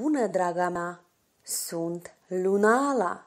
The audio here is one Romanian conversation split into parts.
bună, draga mea! Sunt Lunala!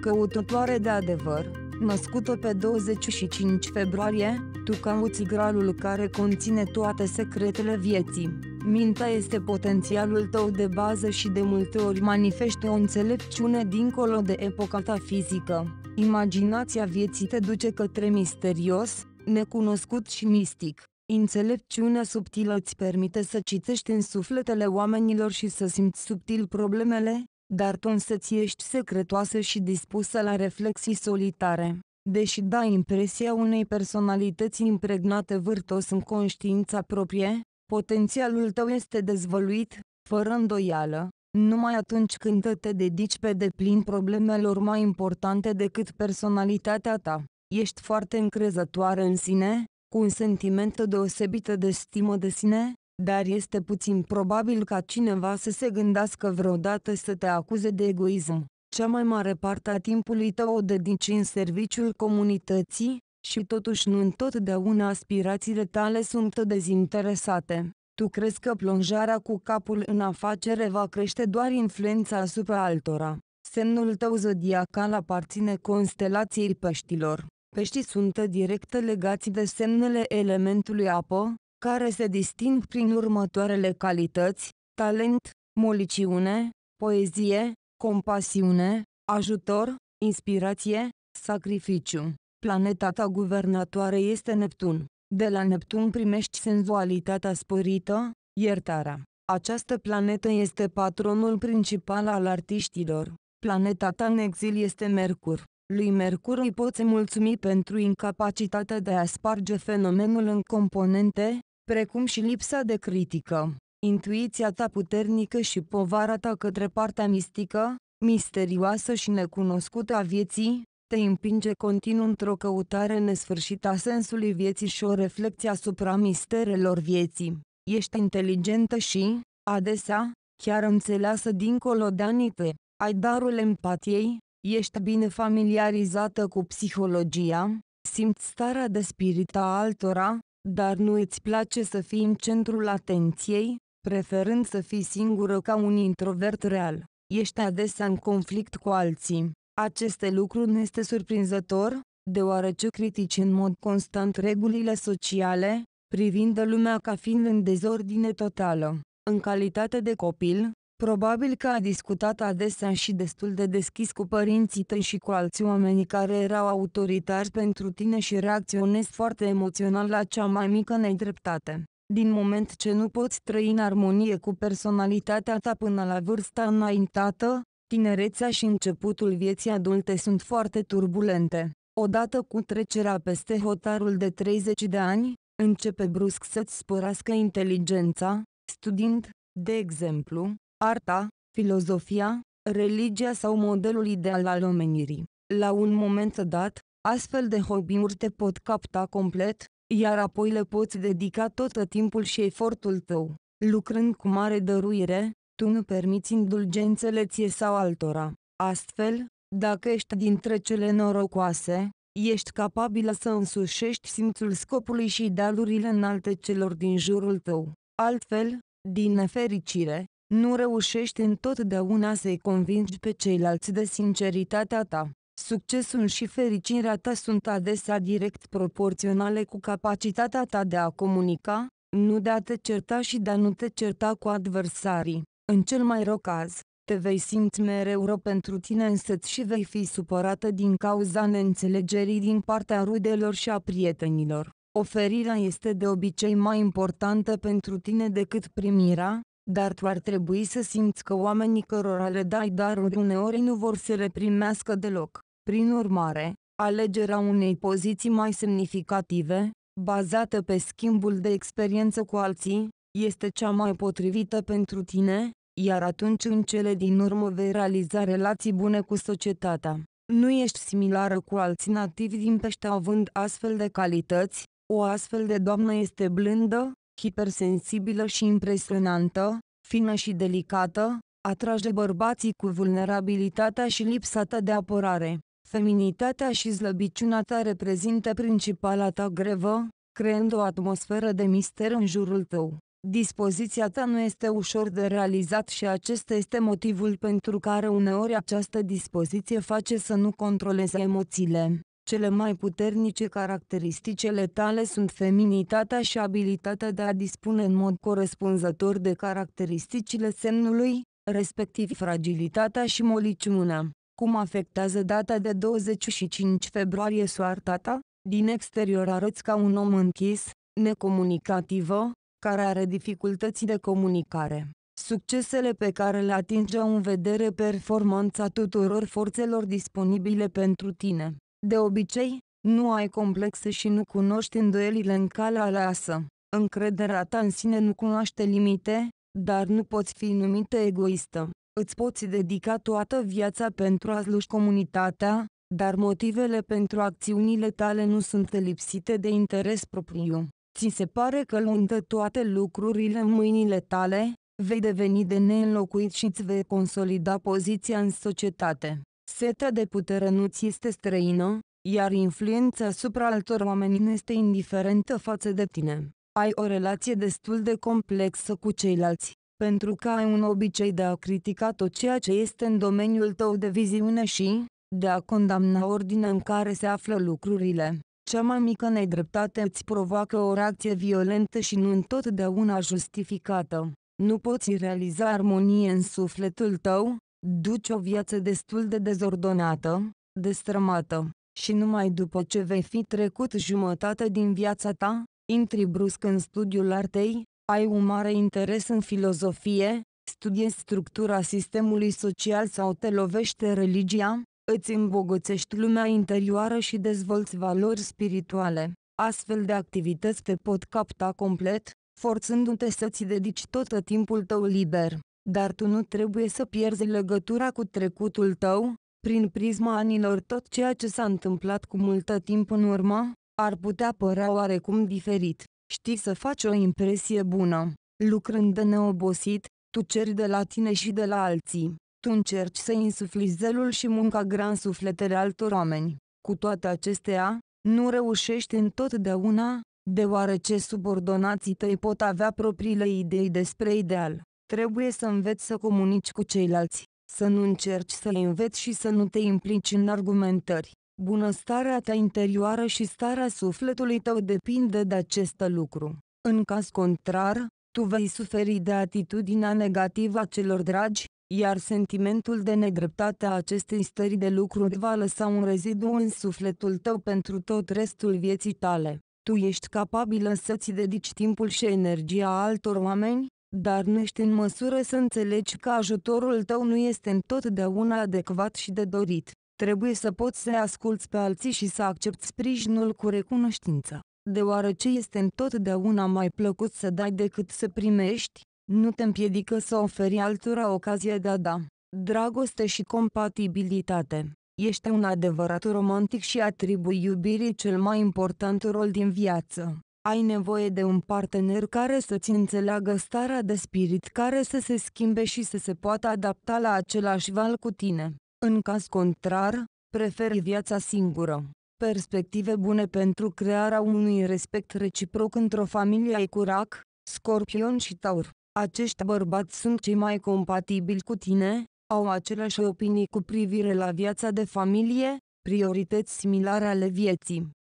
Căutătoare de adevăr, născută pe 25 februarie, tu cauți gralul care conține toate secretele vieții. Mintea este potențialul tău de bază și de multe ori manifeste o înțelepciune dincolo de epoca ta fizică. Imaginația vieții te duce către misterios, necunoscut și mistic. Înțelepciunea subtilă îți permite să citești în sufletele oamenilor și să simți subtil problemele, dar tu ți ești secretoasă și dispusă la reflexii solitare. Deși dai impresia unei personalități impregnate vârtos în conștiința proprie, potențialul tău este dezvăluit, fără îndoială, numai atunci când te dedici pe deplin problemelor mai importante decât personalitatea ta. Ești foarte încrezătoare în sine, cu un sentiment deosebită de stimă de sine, dar este puțin probabil ca cineva să se gândească vreodată să te acuze de egoism. Cea mai mare parte a timpului tău o dedici în serviciul comunității, și totuși nu întotdeauna aspirațiile tale sunt dezinteresate. Tu crezi că plonjarea cu capul în afacere va crește doar influența asupra altora. Semnul tău zodiacal aparține constelației peștilor. Peștii sunt direct legați de semnele elementului apă, care se disting prin următoarele calități, talent, moliciune, poezie, compasiune, ajutor, inspirație, sacrificiu. Planeta ta guvernatoare este Neptun. De la Neptun primești senzualitatea sporită, iertarea. Această planetă este patronul principal al artiștilor. Planeta ta în exil este Mercur. Lui Mercur îi poți mulțumi pentru incapacitatea de a sparge fenomenul în componente, precum și lipsa de critică. Intuiția ta puternică și povara ta către partea mistică, misterioasă și necunoscută a vieții, te împinge continuu într-o căutare nesfârșită a sensului vieții și o reflecție asupra misterelor vieții. Ești inteligentă și, adesea, chiar înțeleasă dincolo de anite. Ai darul empatiei, Ești bine familiarizată cu psihologia, simți starea de spirit a altora, dar nu îți place să fii în centrul atenției, preferând să fii singură ca un introvert real. Ești adesea în conflict cu alții. Aceste lucruri nu este surprinzător, deoarece critici în mod constant regulile sociale, privind lumea ca fiind în dezordine totală. În calitate de copil, Probabil că a discutat adesea și destul de deschis cu părinții tăi și cu alți oameni care erau autoritari pentru tine și reacționezi foarte emoțional la cea mai mică nedreptate. Din moment ce nu poți trăi în armonie cu personalitatea ta până la vârsta înaintată, tinerețea și începutul vieții adulte sunt foarte turbulente. Odată cu trecerea peste hotarul de 30 de ani, începe brusc să-ți spărască inteligența, studiind, de exemplu, arta, filozofia, religia sau modelul ideal al omenirii. La un moment dat, astfel de hobby-uri te pot capta complet, iar apoi le poți dedica tot timpul și efortul tău. Lucrând cu mare dăruire, tu nu permiți indulgențele ție sau altora. Astfel, dacă ești dintre cele norocoase, ești capabilă să însușești simțul scopului și idealurile înalte celor din jurul tău. Altfel, din nefericire, nu reușești întotdeauna să-i convingi pe ceilalți de sinceritatea ta. Succesul și fericirea ta sunt adesea direct proporționale cu capacitatea ta de a comunica, nu de a te certa și de a nu te certa cu adversarii. În cel mai rău caz, te vei simți mereu rău pentru tine însăți și vei fi supărată din cauza neînțelegerii din partea rudelor și a prietenilor. Oferirea este de obicei mai importantă pentru tine decât primirea, dar tu ar trebui să simți că oamenii cărora le dai daruri uneori nu vor să le primească deloc. Prin urmare, alegerea unei poziții mai semnificative, bazată pe schimbul de experiență cu alții, este cea mai potrivită pentru tine, iar atunci în cele din urmă vei realiza relații bune cu societatea. Nu ești similară cu alții nativi din pește având astfel de calități, o astfel de doamnă este blândă, hipersensibilă și impresionantă, fină și delicată, atrage bărbații cu vulnerabilitatea și lipsa ta de apărare. Feminitatea și slăbiciunea ta reprezintă principala ta grevă, creând o atmosferă de mister în jurul tău. Dispoziția ta nu este ușor de realizat și acesta este motivul pentru care uneori această dispoziție face să nu controleze emoțiile. Cele mai puternice caracteristicele tale sunt feminitatea și abilitatea de a dispune în mod corespunzător de caracteristicile semnului, respectiv fragilitatea și moliciunea. Cum afectează data de 25 februarie soarta ta? Din exterior arăți ca un om închis, necomunicativă, care are dificultăți de comunicare. Succesele pe care le atinge au în vedere performanța tuturor forțelor disponibile pentru tine. De obicei, nu ai complexe și nu cunoști îndoielile în calea aleasă. Încrederea ta în sine nu cunoaște limite, dar nu poți fi numită egoistă. Îți poți dedica toată viața pentru a sluși comunitatea, dar motivele pentru acțiunile tale nu sunt lipsite de interes propriu. Ți se pare că luând toate lucrurile în mâinile tale, vei deveni de neînlocuit și îți vei consolida poziția în societate. Seta de putere nu ți este străină, iar influența asupra altor oameni nu este indiferentă față de tine. Ai o relație destul de complexă cu ceilalți, pentru că ai un obicei de a critica tot ceea ce este în domeniul tău de viziune și, de a condamna ordinea în care se află lucrurile. Cea mai mică nedreptate îți provoacă o reacție violentă și nu întotdeauna justificată. Nu poți realiza armonie în sufletul tău, Duci o viață destul de dezordonată, destrămată, și numai după ce vei fi trecut jumătate din viața ta, intri brusc în studiul artei, ai un mare interes în filozofie, studiezi structura sistemului social sau te lovește religia, îți îmbogățești lumea interioară și dezvolți valori spirituale. Astfel de activități te pot capta complet, forțându-te să-ți dedici tot timpul tău liber dar tu nu trebuie să pierzi legătura cu trecutul tău, prin prisma anilor tot ceea ce s-a întâmplat cu multă timp în urmă, ar putea părea oarecum diferit. Știi să faci o impresie bună. Lucrând de neobosit, tu ceri de la tine și de la alții. Tu încerci să insufli zelul și munca grea în sufletele altor oameni. Cu toate acestea, nu reușești întotdeauna, deoarece subordonații tăi pot avea propriile idei despre ideal. Trebuie să înveți să comunici cu ceilalți, să nu încerci să le înveți și să nu te implici în argumentări. Bunăstarea ta interioară și starea sufletului tău depinde de acest lucru. În caz contrar, tu vei suferi de atitudinea negativă a celor dragi, iar sentimentul de nedreptate a acestei stări de lucruri va lăsa un rezidu în sufletul tău pentru tot restul vieții tale. Tu ești capabilă să-ți dedici timpul și energia altor oameni, dar nu ești în măsură să înțelegi că ajutorul tău nu este întotdeauna adecvat și de dorit. Trebuie să poți să asculți pe alții și să accepti sprijinul cu recunoștință, deoarece este întotdeauna mai plăcut să dai decât să primești, nu te împiedică să oferi altora ocazia de a da. Dragoste și compatibilitate Ești un adevărat romantic și atribui iubirii cel mai important rol din viață ai nevoie de un partener care să-ți înțeleagă starea de spirit care să se schimbe și să se poată adapta la același val cu tine. În caz contrar, preferi viața singură. Perspective bune pentru crearea unui respect reciproc într-o familie ai curac, scorpion și taur. Acești bărbați sunt cei mai compatibili cu tine, au aceleași opinii cu privire la viața de familie, priorități similare ale vieții.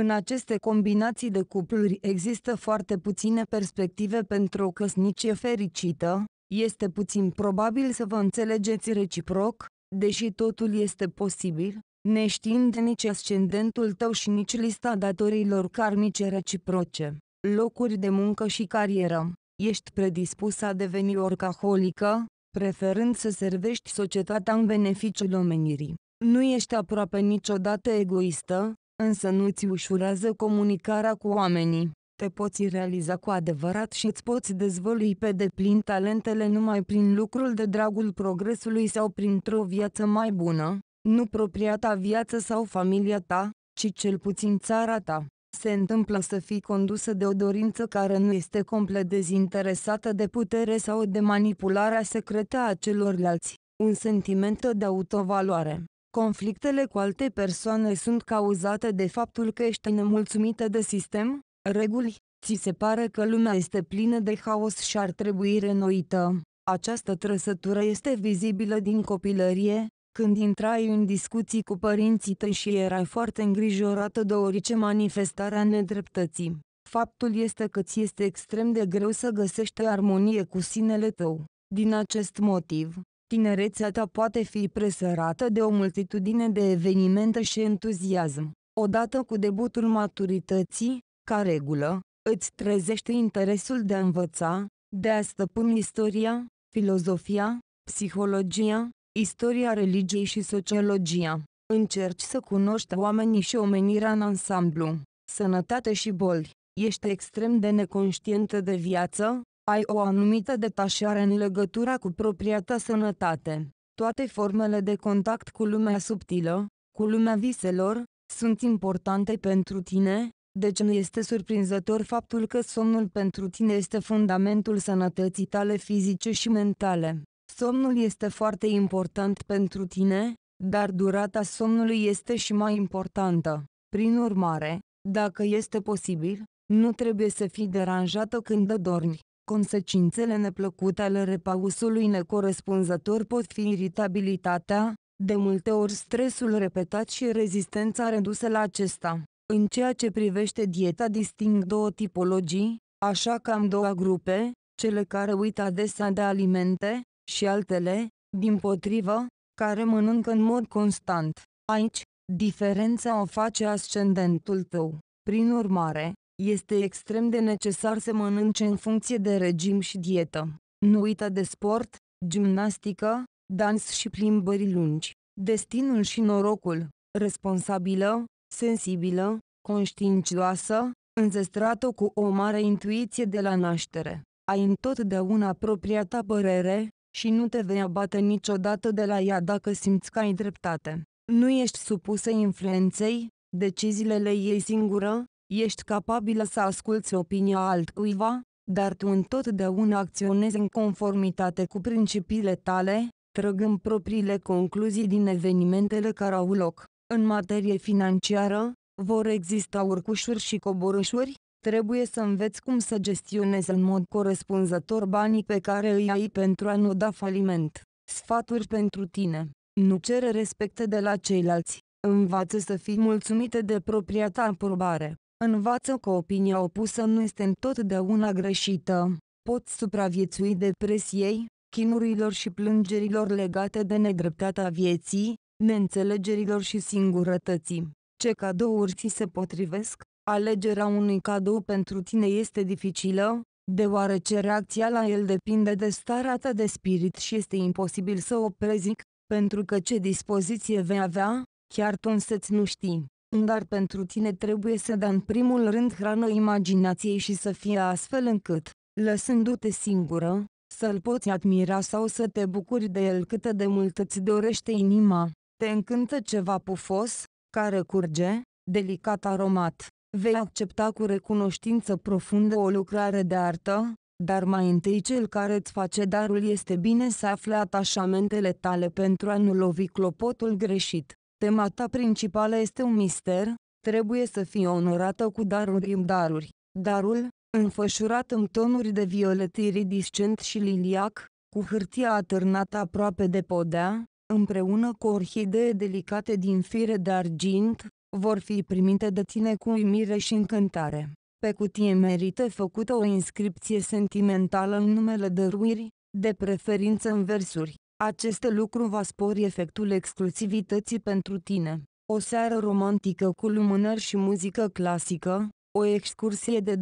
în aceste combinații de cupluri există foarte puține perspective pentru o căsnicie fericită, este puțin probabil să vă înțelegeți reciproc, deși totul este posibil, neștiind nici ascendentul tău și nici lista datorilor karmice reciproce, locuri de muncă și carieră. Ești predispus a deveni orcaholică, preferând să servești societatea în beneficiul omenirii. Nu ești aproape niciodată egoistă, însă nu ți ușurează comunicarea cu oamenii. Te poți realiza cu adevărat și îți poți dezvălui pe deplin talentele numai prin lucrul de dragul progresului sau printr-o viață mai bună, nu propria ta viață sau familia ta, ci cel puțin țara ta. Se întâmplă să fii condusă de o dorință care nu este complet dezinteresată de putere sau de manipularea secretă a celorlalți, un sentiment de autovaloare conflictele cu alte persoane sunt cauzate de faptul că ești nemulțumită de sistem, reguli, ți se pare că lumea este plină de haos și ar trebui renoită. Această trăsătură este vizibilă din copilărie, când intrai în discuții cu părinții tăi și erai foarte îngrijorată de orice manifestare a nedreptății. Faptul este că ți este extrem de greu să găsești armonie cu sinele tău. Din acest motiv, Tinerețea ta poate fi presărată de o multitudine de evenimente și entuziasm. Odată cu debutul maturității, ca regulă, îți trezește interesul de a învăța, de a stăpâni istoria, filozofia, psihologia, istoria religiei și sociologia. Încerci să cunoști oamenii și omenirea în ansamblu, sănătate și boli. Ești extrem de neconștientă de viață, ai o anumită detașare în legătura cu propria ta sănătate. Toate formele de contact cu lumea subtilă, cu lumea viselor, sunt importante pentru tine, deci nu este surprinzător faptul că somnul pentru tine este fundamentul sănătății tale fizice și mentale. Somnul este foarte important pentru tine, dar durata somnului este și mai importantă. Prin urmare, dacă este posibil, nu trebuie să fii deranjată când dormi. Consecințele neplăcute ale repausului necorespunzător pot fi iritabilitatea, de multe ori stresul repetat și rezistența redusă la acesta. În ceea ce privește dieta disting două tipologii, așa că am două grupe, cele care uită adesea de alimente, și altele, din potrivă, care mănâncă în mod constant. Aici, diferența o face ascendentul tău. Prin urmare, este extrem de necesar să mănânce în funcție de regim și dietă. Nu uita de sport, gimnastică, dans și plimbări lungi. Destinul și norocul, responsabilă, sensibilă, conștiincioasă, înzestrată cu o mare intuiție de la naștere. Ai întotdeauna propria ta părere și nu te vei abate niciodată de la ea dacă simți că ai dreptate. Nu ești supusă influenței, deciziile le iei singură, Ești capabilă să asculți opinia altcuiva, dar tu întotdeauna acționezi în conformitate cu principiile tale, trăgând propriile concluzii din evenimentele care au loc. În materie financiară, vor exista urcușuri și coborâșuri, trebuie să înveți cum să gestionezi în mod corespunzător banii pe care îi ai pentru a nu da faliment. Sfaturi pentru tine. Nu cere respecte de la ceilalți. Învață să fii mulțumită de propria ta aprobare. Învață că opinia opusă nu este întotdeauna greșită. Poți supraviețui depresiei, chinurilor și plângerilor legate de nedreptatea vieții, neînțelegerilor și singurătății. Ce cadouri ți se potrivesc? Alegerea unui cadou pentru tine este dificilă, deoarece reacția la el depinde de starea ta de spirit și este imposibil să o prezic, pentru că ce dispoziție vei avea, chiar tu însăți nu știi dar pentru tine trebuie să dea în primul rând hrană imaginației și să fie astfel încât, lăsându-te singură, să-l poți admira sau să te bucuri de el cât de mult îți dorește inima. Te încântă ceva pufos, care curge, delicat aromat. Vei accepta cu recunoștință profundă o lucrare de artă, dar mai întâi cel care îți face darul este bine să afle atașamentele tale pentru a nu lovi clopotul greșit. Tema ta principală este un mister, trebuie să fii onorată cu daruri în daruri. Darul, înfășurat în tonuri de violet iridiscent și liliac, cu hârtia atârnată aproape de podea, împreună cu orhidee delicate din fire de argint, vor fi primite de tine cu uimire și încântare. Pe cutie merită făcută o inscripție sentimentală în numele dăruirii, de preferință în versuri. Acest lucru va spori efectul exclusivității pentru tine. O seară romantică cu lumânări și muzică clasică, o excursie de 2-3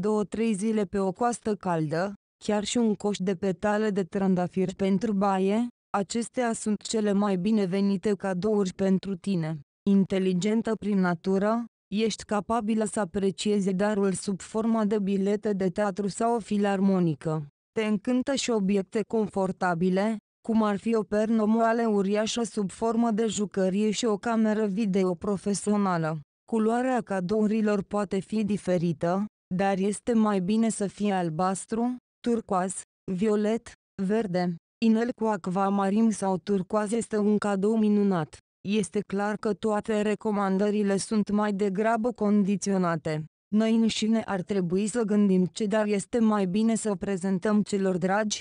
zile pe o coastă caldă, chiar și un coș de petale de trandafir pentru baie, acestea sunt cele mai binevenite cadouri pentru tine. Inteligentă prin natură, ești capabilă să apreciezi darul sub forma de bilete de teatru sau o filarmonică. Te încântă și obiecte confortabile, cum ar fi o pernă moale uriașă sub formă de jucărie și o cameră video profesională. Culoarea cadourilor poate fi diferită, dar este mai bine să fie albastru, turcoaz, violet, verde. Inel cu acvamarim sau turcoaz este un cadou minunat. Este clar că toate recomandările sunt mai degrabă condiționate. Noi înșine ar trebui să gândim ce dar este mai bine să prezentăm celor dragi,